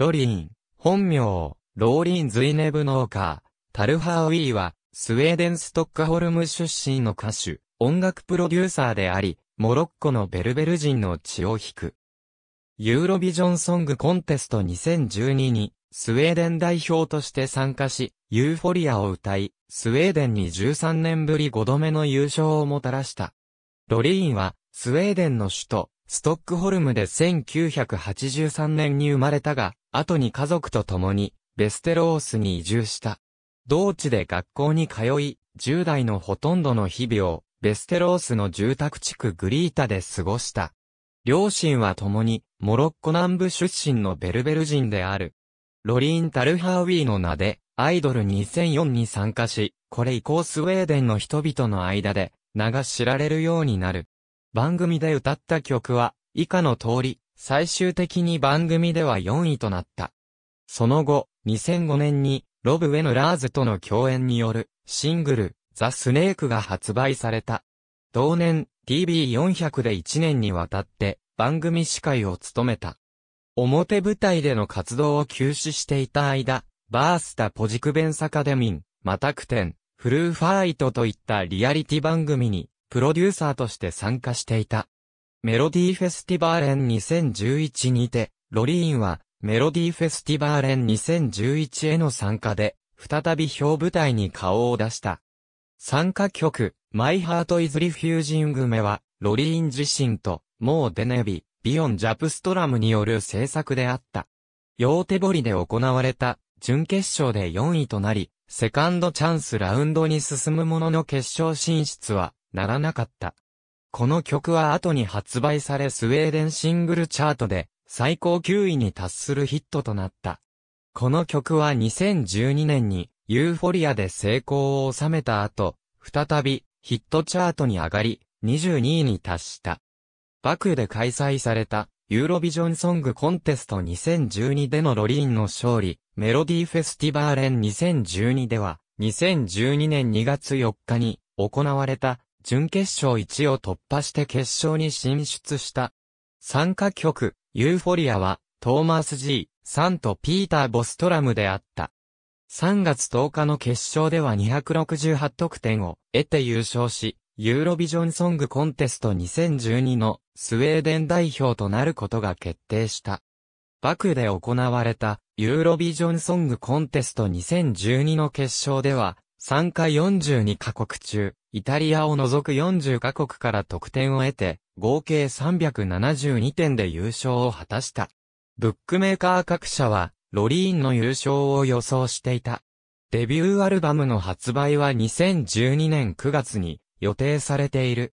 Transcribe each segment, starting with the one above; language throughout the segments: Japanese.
ロリーン、本名、ローリン・ズイネブ・ノーカー、タルハー・ウィーは、スウェーデン・ストックホルム出身の歌手、音楽プロデューサーであり、モロッコのベルベル人の血を引く。ユーロビジョンソングコンテスト2012に、スウェーデン代表として参加し、ユーフォリアを歌い、スウェーデンに13年ぶり5度目の優勝をもたらした。ロリーンは、スウェーデンの首都、ストックホルムで1983年に生まれたが、後に家族と共に、ベステロースに移住した。同地で学校に通い、10代のほとんどの日々を、ベステロースの住宅地区グリータで過ごした。両親は共に、モロッコ南部出身のベルベル人である。ロリーン・タルハーウィーの名で、アイドル2004に参加し、これ以降スウェーデンの人々の間で、名が知られるようになる。番組で歌った曲は、以下の通り、最終的に番組では4位となった。その後、2005年に、ロブ・ウェヌ・ラーズとの共演による、シングル、ザ・スネークが発売された。同年、TV400 で1年にわたって、番組司会を務めた。表舞台での活動を休止していた間、バースタ・ポジクベンサカデミン、マタクテン、フルーファイトといったリアリティ番組にプロデューサーとして参加していた。メロディーフェスティバーレン2011にて、ロリーンは、メロディーフェスティバーレン2011への参加で、再び表舞台に顔を出した。参加曲、マイハートイズリフュージング目は、ロリーン自身と、モー・デネビ、ビヨン・ジャプストラムによる制作であった。ヨーテボリで行われた、準決勝で4位となり、セカンドチャンスラウンドに進むものの決勝進出は、ならなかった。この曲は後に発売されスウェーデンシングルチャートで最高9位に達するヒットとなった。この曲は2012年にユーフォリアで成功を収めた後、再びヒットチャートに上がり、22位に達した。バクで開催されたユーロビジョンソングコンテスト2012でのロリーンの勝利、メロディーフェスティバーレン2012では、2012年2月4日に行われた準決勝1を突破して決勝に進出した。参加曲、ユーフォリアは、トーマス・ G、サンとピーター・ボストラムであった。3月10日の決勝では268得点を得て優勝し、ユーロビジョンソングコンテスト2012のスウェーデン代表となることが決定した。バクで行われたユーロビジョンソングコンテスト2012の決勝では参加42カ国中、イタリアを除く40カ国から得点を得て、合計372点で優勝を果たした。ブックメーカー各社は、ロリーンの優勝を予想していた。デビューアルバムの発売は2012年9月に予定されている。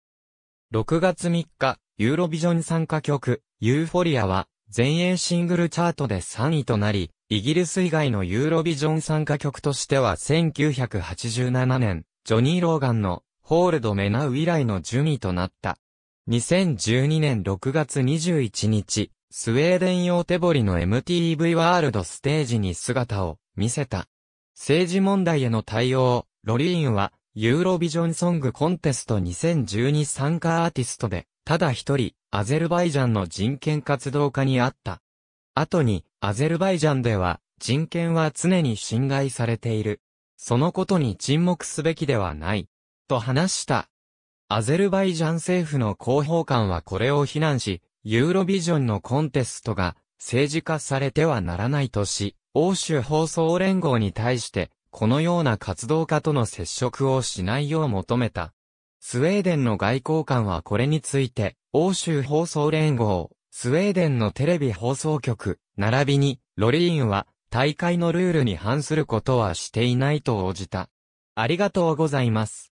6月3日、ユーロビジョン参加曲、ユーフォリアは、全英シングルチャートで3位となり、イギリス以外のユーロビジョン参加曲としては1987年、ジョニー・ローガンのホールド・メナウ以来の順位となった。2012年6月21日、スウェーデン用手彫りの MTV ワールドステージに姿を見せた。政治問題への対応、ロリーンは、ユーロビジョンソングコンテスト2012参加アーティストで、ただ一人、アゼルバイジャンの人権活動家にあった。後に、アゼルバイジャンでは、人権は常に侵害されている。そのことに沈黙すべきではない。と話した。アゼルバイジャン政府の広報官はこれを非難し、ユーロビジョンのコンテストが政治化されてはならないとし、欧州放送連合に対して、このような活動家との接触をしないよう求めた。スウェーデンの外交官はこれについて、欧州放送連合、スウェーデンのテレビ放送局、並びに、ロリーンは、大会のルールに反することはしていないと応じた。ありがとうございます。